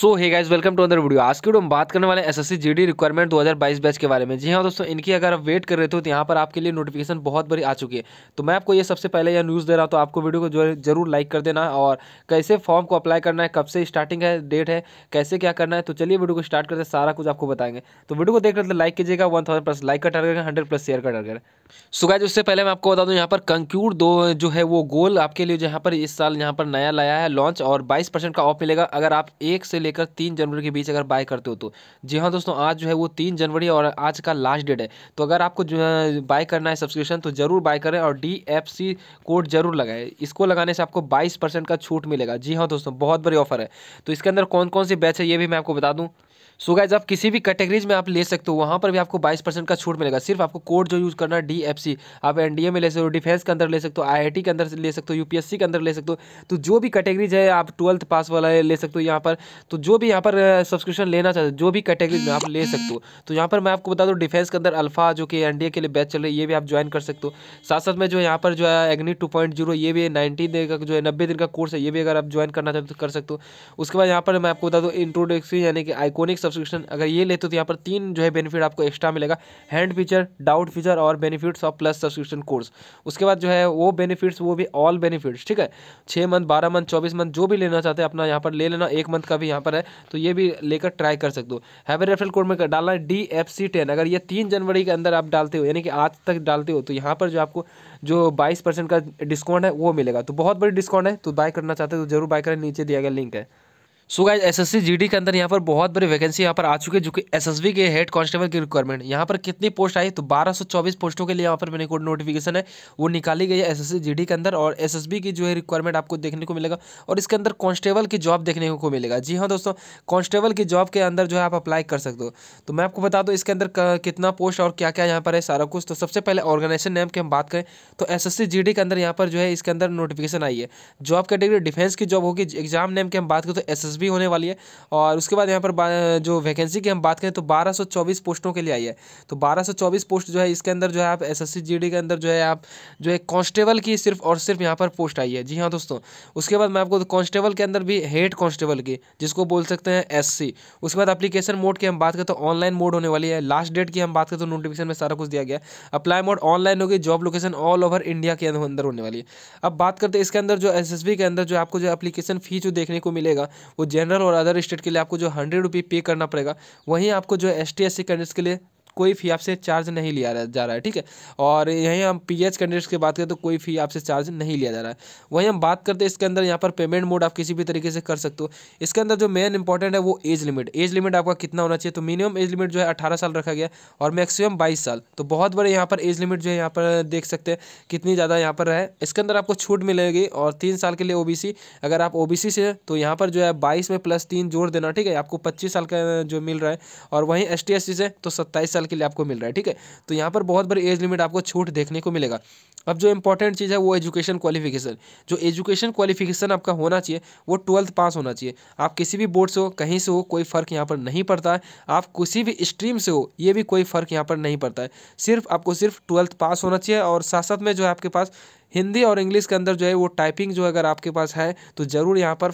so hey guys welcome to अंदर video आज के वीडियो हम बात करने वाले एसएससी जीडी रिक्वायरमेंट 2022 बैच के बारे में जी हाँ दोस्तों इनकी अगर आप वेट कर रहे थे तो यहाँ पर आपके लिए नोटिफिकेशन बहुत बड़ी आ चुकी है तो मैं आपको ये सबसे पहले यह न्यूज़ दे रहा हूँ तो आपको वीडियो को जो जरूर लाइक कर देना और कैसे फॉर्म को अप्लाई करना है कब से स्टार्टिंग है डेट है कैसे क्या करना है तो चलिए वीडियो को स्टार्ट करते सारा कुछ आपको बताएंगे तो वीडियो को देख रहे लाइक कीजिएगा वन प्लस लाइक का टारगेट हंड्रेड प्लस शेयर का टारगेट सो गाइज उससे पहले मैं आपको बता दूँ यहाँ पर कंक्यूड दो जो है वो गोल आपके लिए जो यहाँ पर इस साल यहाँ पर नया लाया है लॉन्च और बाईस का ऑफ मिलेगा अगर आप एक से लेकर तीन जनवरी के बीच अगर बाय करते हो तो जी हाँ दोस्तों आज जो है वो तीन जनवरी और आज का लास्ट डेट है तो अगर आपको बाय करना है सब्सक्रिप्शन तो ज़रूर बाय करें और डी कोड ज़रूर लगाएं इसको लगाने से आपको बाईस का छूट मिलेगा जी हाँ दोस्तों बहुत बड़ी ऑफर है तो इसके अंदर कौन कौन सी बैच है ये भी मैं आपको बता दूँ सो गाइज आप किसी भी कैटेगरीज में आप ले सकते हो वहाँ पर भी आपको बाईस परसेंट का छूट मिलेगा सिर्फ आपको कोड जो यूज़ करना है डी एफ सी आप एन डी ए में ले सकते हो डिफेंस के अंदर ले सकते हो आई आई टी के अंदर ले सकते हो यू पी एस सी के अंदर ले सकते हो तो जो भी कैटेगरीज है आप ट्वेल्थ पास वाला ले सकते हो यहाँ पर तो जो भी यहाँ पर सब्सक्रिप्शन लेना चाहते हो जो भी कैटेगरीज में आप ले सकते हो तो यहाँ पर मैं आपको बता दूँ डिफेंस के अंदर अल्फा जो कि एन डी ए के लिए बैच चल रही है ये भी आप ज्वाइन कर सकते हो साथ साथ में जो यहाँ पर जो है एग्नी टू पॉइंट जीरो ये भी नाइनटीन दिन का जो है नब्बे दिन का कोर्स है ये भी अगर आप ज्वाइन करना चाहते हो तो कर सकते हो उसके बाद यहाँ पर मैं आपको बता दूँ इंट्रोडक्शन यानी कि आइकोनिक सब्सक्रिप्शन अगर ये लेते हो तो यहाँ पर तीन जो है बेनिफिट आपको एक्स्ट्रा मिलेगा हैंड फीचर डाउट फीचर और benefits of plus subscription course उसके बाद जो है वो बेनिफिट्स वो भी ऑल बेनिफिट्स ठीक है छः मंथ बारह मंथ चौबीस मंथ जो भी लेना चाहते हैं अपना यहाँ पर ले लेना एक मंथ का भी यहाँ पर है तो ये भी लेकर ट्राई कर सकते हो हैवे रेफरल कोड में डालना है डी एफ सी टेन अगर ये तीन जनवरी के अंदर आप डालते हो यानी कि आज तक डालते हो तो यहाँ पर जो आपको जो बाईस परसेंट का डिस्काउंट है वो मिलेगा तो बहुत बड़ी डिस्काउंट है तो बाय करना चाहते हो तो जरूर बाय करें नीचे दिया गया लिंक है सो गाइज एस एस के अंदर यहाँ पर बहुत बड़ी वैकेंसी यहाँ पर आ चुकी है जो कि एसएसबी के हेड कांस्टेबल की रिक्वायरमेंट यहाँ पर कितनी पोस्ट आई तो 1224 पोस्टों के लिए यहाँ पर मैंने कोड नोटिफिकेशन है वो निकाली गई है एस एस के अंदर और एसएसबी की जो है रिक्वायरमेंट आपको देखने को मिलेगा और इसके अंदर कॉन्स्टेबल की जॉब देखने को मिलेगा जी हाँ दोस्तों कॉन्स्टेबल की जॉब के अंदर जो है आप अप्लाई कर सकते हो तो मैं आपको बता दूँ इसके अंदर कितना पोस्ट और क्या क्या यहाँ पर है सारा कुछ तो सबसे पहले ऑर्गेनाइजेशन नेम की हम बात करें तो एस एस के अंदर यहाँ पर जो है इसके अंदर नोटिफिकेशन आई है जॉब कैटेगरी डिफेंस की जॉब होगी एग्जाम नेम की हम बात करें तो एस भी होने वाली है और उसके बाद यहाँ पर जो वैकेंसी की हम बात करें तो 1224 पोस्टों के लिए आई है तो 1224 पोस्ट जो है इसके अंदर जो है आप एस एस के अंदर जो है आप जो है कॉन्स्टेबल की सिर्फ और सिर्फ यहाँ पर पोस्ट आई है जी हाँ दोस्तों उसके बाद मैं आपको कॉन्स्टेबल तो के अंदर भी हेड कॉन्स्टेबल की जिसको बोल सकते हैं एस उसके बाद अप्लीकेशन मोड की हम बात करें तो ऑनलाइन मोड होने वाली है लास्ट डेट की हम बात करें तो नोटिफिकेशन में सारा कुछ दिया गया अप्लाई मोड ऑनलाइन होगी job location all over India के अंदर होने वाली है अब बात करते हैं इसके अंदर जो एस के अंदर जो आपको जो एप्लीकेशन फ़ी जो देखने को मिलेगा वो जनरल और अदर स्टेट के लिए आपको जो हंड्रेड रुपी पे करना पड़ेगा वहीं आपको जो S T S C candidates के लिए कोई फी आपसे चार्ज नहीं लिया जा रहा है ठीक है और यहीं हम पी एच कैंडिडेट्स की बात करें तो कोई फी आपसे चार्ज नहीं लिया जा रहा है वहीं हम बात करते हैं इसके अंदर यहाँ पर पेमेंट मोड आप किसी भी तरीके से कर सकते हो इसके अंदर जो मेन इंपॉर्टेंट है वो एज लिमिट एज लिमिट आपका कितना होना चाहिए तो मिनिमम एज लिमिट जो है अठारह साल रखा गया और मैक्सिमम बाईस साल तो बहुत बड़े यहाँ पर एज लिमिट जो है यहाँ पर देख सकते हैं कितनी ज़्यादा यहाँ पर है इसके अंदर आपको छूट मिलेगी और तीन साल के लिए ओ अगर आप ओ से तो यहाँ पर जो है बाईस में प्लस तीन जोड़ देना ठीक है आपको पच्चीस साल का जो मिल रहा है और वहीं एस से तो सत्ताईस साल के लिए आपको मिल रहा है ठीक है तो यहाँ पर बहुत बड़ी एज लिमिट आपको छूट देखने को मिलेगा अब जो इंपॉर्टेंट चीज़ है वो एजुकेशन क्वालिफिकेशन जो एजुकेशन क्वालिफिकेशन आपका होना चाहिए वो ट्वेल्थ पास होना चाहिए आप किसी भी बोर्ड से हो कहीं से हो कोई फ़र्क यहाँ पर नहीं पड़ता है आप किसी भी स्ट्रीम से हो ये भी कोई फ़र्क यहाँ पर नहीं पड़ता है सिर्फ आपको सिर्फ ट्वेल्थ पास होना चाहिए और साथ साथ में जो है आपके पास हिंदी और इंग्लिश के अंदर जो है वो टाइपिंग जो अगर आपके पास है तो ज़रूर यहाँ पर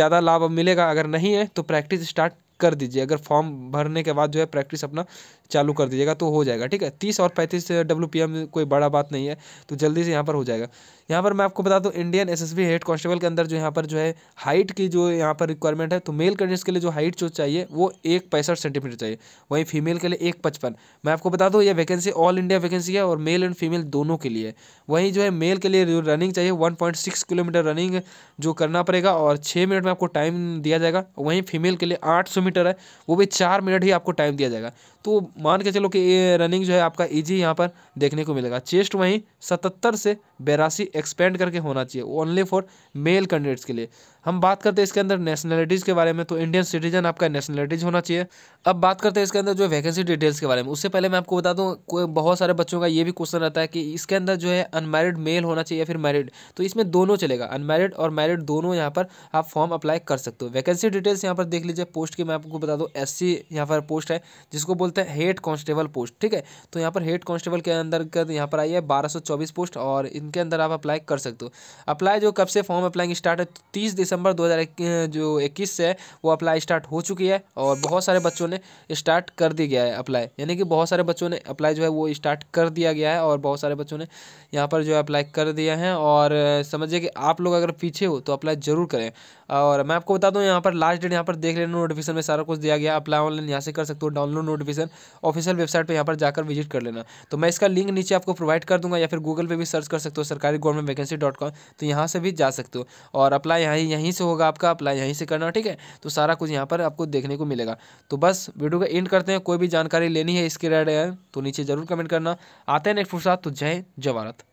ज़्यादा लाभ मिलेगा अगर नहीं है तो प्रैक्टिस स्टार्ट कर दीजिए अगर फॉर्म भरने के बाद जो है प्रैक्टिस अपना चालू कर दीजिएगा तो हो जाएगा ठीक है तीस और पैंतीस डब्ल्यू कोई बड़ा बात नहीं है तो जल्दी से यहाँ पर हो जाएगा यहाँ पर मैं आपको बता दूँ Indian S S head constable के अंदर जो यहाँ पर जो है हाइट की जो यहाँ पर रिक्वायरमेंट है तो मेल कैंडिडेट्स के लिए जो हाइट जो चाहिए वो एक पैंसठ सेंटीमीटर चाहिए वहीं फीमेल के लिए एक पचपन मैं आपको बता दूँ ये वैकेंसी ऑल इंडिया वैकेंसी है और मेल एंड फीमेल दोनों के लिए वहीं जो है मेल के लिए रनिंग चाहिए one point six kilometre running जो करना पड़ेगा और छः मिनट में आपको टाइम दिया जाएगा वहीं फीमेल के लिए आठ सौ मीटर है वो भी चार मिनट ही आपको टाइम दिया जाएगा तो मान के चलो कि रनिंग जो है आपका ईजी यहाँ पर देखने को मिलेगा चेस्ट वहीं सतहत्तर से बेरासी एक्सपेंड करके होना चाहिए ओनली फॉर मेल कैंडिडेट्स के लिए हम बात करते हैं इसके अंदर नेशनलिटीज़ के बारे में तो इंडियन सिटीजन आपका नेशनलिटीज़ होना चाहिए अब बात करते हैं इसके अंदर जो वैकेंसी डिटेल्स के बारे में उससे पहले मैं आपको बता दूँ बहुत सारे बच्चों का ये भी क्वेश्चन रहता है कि इसके अंदर जो है अनमेरिड मेल होना चाहिए या फिर मैरिड तो इसमें दोनों चलेगा अनमेरिड और मैरिड दोनों यहाँ पर आप फॉर्म अप्लाई कर सकते हो वैकेंसी डिटेल्स यहाँ पर देख लीजिए पोस्ट की मैं आपको बता दूँ एस सी यहाँ पर पोस्ट है जिसको बोलते हैं हेड कॉन्स्टेबल पोस्ट ठीक है तो यहाँ पर हेड कॉन्स्टेबल के अंदर यहाँ पर आई है बारह पोस्ट और इन इनके अंदर आप अप्लाई कर सकते हो अप्लाई जो कब से फॉर्म अप्लाइंग स्टार्ट है तीस दिसंबर दो हज़ार जो इक्कीस से वो अप्लाई स्टार्ट हो चुकी है और बहुत सारे बच्चों ने स्टार्ट कर दिया गया है अप्लाई यानी कि बहुत सारे बच्चों ने अप्लाई जो है वो स्टार्ट कर दिया गया है और बहुत सारे बच्चों ने यहाँ पर जो है अप्लाई कर दिया है और समझिए कि आप लोग अगर पीछे हो तो अप्लाई ज़रूर करें और मैं आपको बता दूं यहाँ पर लास्ट डेट यहाँ पर देख लेना नोटिफिकेशन में सारा कुछ दिया गया अप्लाई ऑनलाइन यहाँ से कर सकते हो डाउनलोड नोटिफिकेशन ऑफिशियल वेबसाइट पर यहाँ पर जाकर विजिट कर लेना तो मैं इसका लिंक नीचे आपको प्रोवाइड कर दूंगा या फिर गूगल पर भी सर्च कर सकते हो हो तो सरकारी गवर्नमेंट वैकेंसी डॉट कॉम तो यहाँ से भी जा सकते हो और अप्लाई यहाँ यहीं से होगा आपका अप्लाई यहीं से करना ठीक है तो सारा कुछ यहाँ पर आपको देखने को मिलेगा तो बस वीडियो का एंड करते हैं कोई भी जानकारी लेनी है इसके रेड तो नीचे ज़रूर कमेंट करना आते हैं नेक्स्ट फुर्सात तो जय जवारत